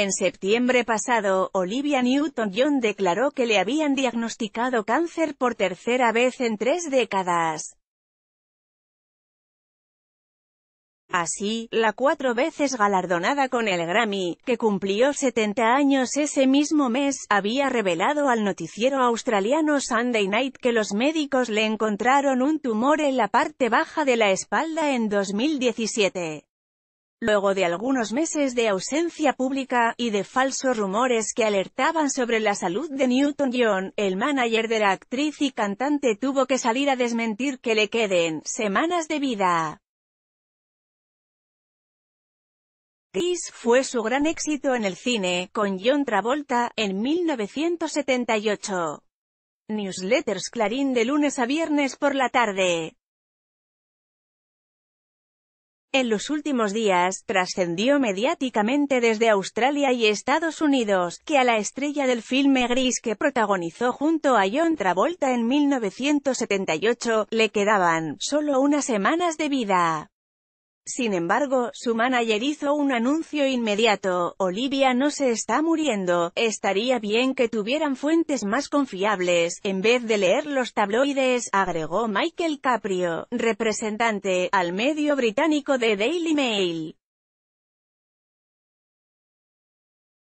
En septiembre pasado, Olivia Newton-John declaró que le habían diagnosticado cáncer por tercera vez en tres décadas. Así, la cuatro veces galardonada con el Grammy, que cumplió 70 años ese mismo mes, había revelado al noticiero australiano Sunday Night que los médicos le encontraron un tumor en la parte baja de la espalda en 2017. Luego de algunos meses de ausencia pública, y de falsos rumores que alertaban sobre la salud de Newton-John, el manager de la actriz y cantante tuvo que salir a desmentir que le queden semanas de vida. Gris fue su gran éxito en el cine, con John Travolta, en 1978. Newsletters Clarín de lunes a viernes por la tarde. En los últimos días, trascendió mediáticamente desde Australia y Estados Unidos, que a la estrella del filme Gris que protagonizó junto a John Travolta en 1978, le quedaban solo unas semanas de vida. Sin embargo, su manager hizo un anuncio inmediato, Olivia no se está muriendo, estaría bien que tuvieran fuentes más confiables, en vez de leer los tabloides, agregó Michael Caprio, representante, al medio británico de Daily Mail.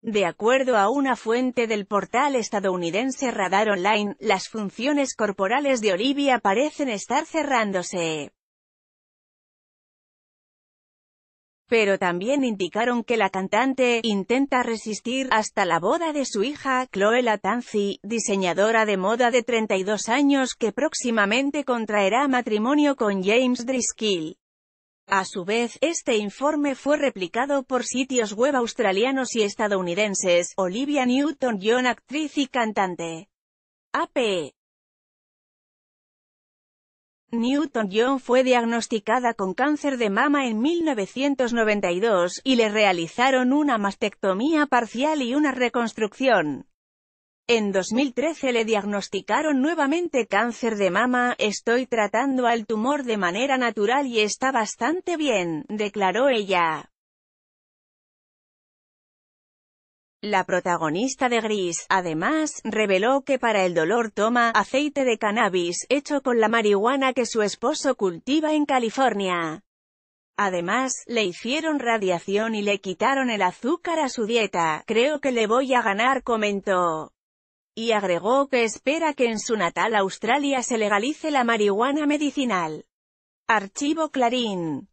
De acuerdo a una fuente del portal estadounidense Radar Online, las funciones corporales de Olivia parecen estar cerrándose. Pero también indicaron que la cantante intenta resistir hasta la boda de su hija, Chloe Latanzi, diseñadora de moda de 32 años que próximamente contraerá matrimonio con James Driscoll. A su vez, este informe fue replicado por sitios web australianos y estadounidenses. Olivia Newton-John, actriz y cantante. AP e. Newton-John fue diagnosticada con cáncer de mama en 1992, y le realizaron una mastectomía parcial y una reconstrucción. En 2013 le diagnosticaron nuevamente cáncer de mama, estoy tratando al tumor de manera natural y está bastante bien, declaró ella. La protagonista de Gris, además, reveló que para el dolor toma aceite de cannabis hecho con la marihuana que su esposo cultiva en California. Además, le hicieron radiación y le quitaron el azúcar a su dieta, creo que le voy a ganar comentó. Y agregó que espera que en su natal Australia se legalice la marihuana medicinal. Archivo Clarín